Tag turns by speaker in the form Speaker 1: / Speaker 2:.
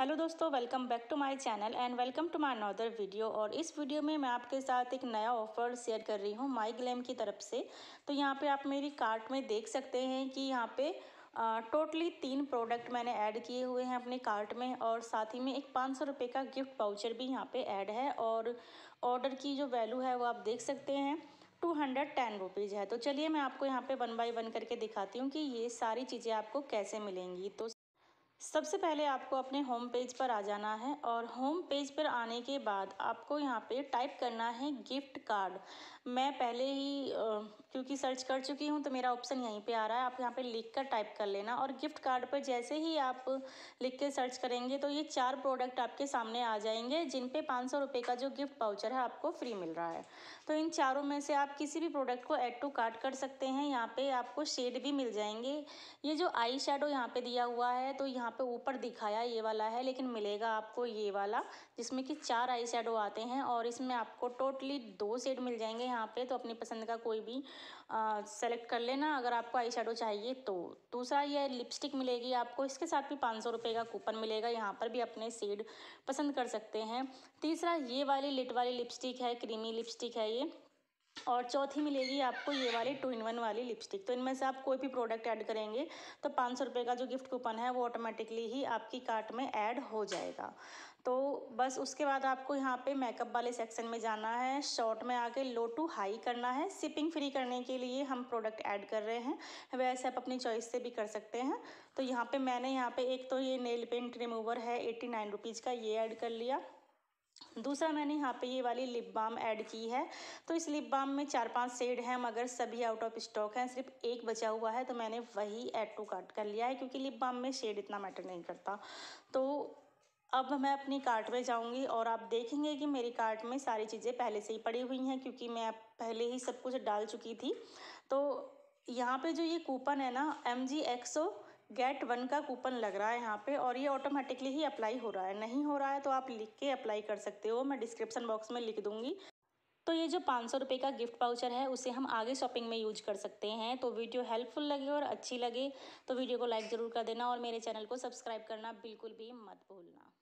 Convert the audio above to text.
Speaker 1: hello दोस्तों welcome back to my channel and welcome to my another video और इस video में मैं आपके साथ एक नया ऑफर शेयर कर रही हूँ माई ग्लैम की तरफ से तो यहाँ पे आप मेरी कार्ट में देख सकते हैं कि यहाँ पे टोटली तीन प्रोडक्ट मैंने ऐड किए हुए हैं अपने कार्ट में और साथ ही में एक पाँच सौ रुपये का गिफ्ट पाउचर भी यहाँ पर ऐड है और ऑर्डर की जो वैल्यू है वो आप देख सकते हैं टू हंड्रेड टेन रुपीज़ है तो चलिए मैं आपको यहाँ पर वन बाई वन करके दिखाती हूँ कि ये सारी चीज़ें आपको कैसे मिलेंगी तो सबसे पहले आपको अपने होम पेज पर आ जाना है और होम पेज पर आने के बाद आपको यहाँ पे टाइप करना है गिफ्ट कार्ड मैं पहले ही क्योंकि सर्च कर चुकी हूँ तो मेरा ऑप्शन यहीं पे आ रहा है आप यहाँ पे लिख कर टाइप कर लेना और गिफ्ट कार्ड पर जैसे ही आप लिख के सर्च करेंगे तो ये चार प्रोडक्ट आपके सामने आ जाएंगे जिन पे पाँच सौ रुपये का जो गिफ्ट पाउचर है आपको फ्री मिल रहा है तो इन चारों में से आप किसी भी प्रोडक्ट को एड टू कार्ट कर सकते हैं यहाँ पर आपको शेड भी मिल जाएंगे ये जो आई शेडो यहाँ पर दिया हुआ है तो यहाँ पर ऊपर दिखाया ये वाला है लेकिन मिलेगा आपको ये वाला जिसमें कि चार आई शेडो आते हैं और इसमें आपको टोटली दो शेड मिल जाएंगे यहाँ पर तो अपनी पसंद का कोई भी सेलेक्ट कर लेना अगर आपको आई चाहिए तो दूसरा ये लिपस्टिक मिलेगी आपको इसके साथ भी पाँच सौ का कूपन मिलेगा यहाँ पर भी अपने सेड पसंद कर सकते हैं तीसरा ये वाली लिट वाली लिपस्टिक है क्रीमी लिपस्टिक है ये और चौथी मिलेगी आपको ये वाली टू इन वन वाली लिपस्टिक तो इनमें से आप कोई भी प्रोडक्ट ऐड करेंगे तो पाँच सौ रुपये का जो गिफ्ट कूपन है वो ऑटोमेटिकली ही आपकी कार्ट में ऐड हो जाएगा तो बस उसके बाद आपको यहाँ पे मेकअप वाले सेक्शन में जाना है शॉर्ट में आके लो टू हाई करना है सिपिंग फ्री करने के लिए हम प्रोडक्ट ऐड कर रहे हैं वैसे आप अपनी चॉइस से भी कर सकते हैं तो यहाँ पे मैंने यहाँ पे एक तो ये नेल पेंट रिमूवर है एट्टी नाइन रुपीज़ का ये ऐड कर लिया दूसरा मैंने यहाँ पे ये वाली लिप बाम ऐड की है तो इस लिप बाम में चार पांच शेड हैं मगर सभी आउट ऑफ स्टॉक हैं सिर्फ एक बचा हुआ है तो मैंने वही ऐड टू कार्ट कर लिया है क्योंकि लिप बाम में शेड इतना मैटर नहीं करता तो अब मैं अपनी कार्ट में जाऊंगी और आप देखेंगे कि मेरी कार्ट में सारी चीज़ें पहले से ही पड़ी हुई हैं क्योंकि मैं पहले ही सब कुछ डाल चुकी थी तो यहाँ पे जो ये कूपन है ना एम जी एक्सो गेट वन का कूपन लग रहा है यहाँ पे और ये ऑटोमेटिकली ही अप्लाई हो रहा है नहीं हो रहा है तो आप लिख के अप्लाई कर सकते हो मैं डिस्क्रिप्शन बॉक्स में लिख दूँगी तो ये जो पाँच सौ रुपये का गिफ्ट पाउचर है उसे हम आगे शॉपिंग में यूज कर सकते हैं तो वीडियो हेल्पफुल लगे और अच्छी लगे तो वीडियो को लाइक ज़रूर कर देना और मेरे चैनल को सब्सक्राइब करना बिल्कुल भी मत भूलना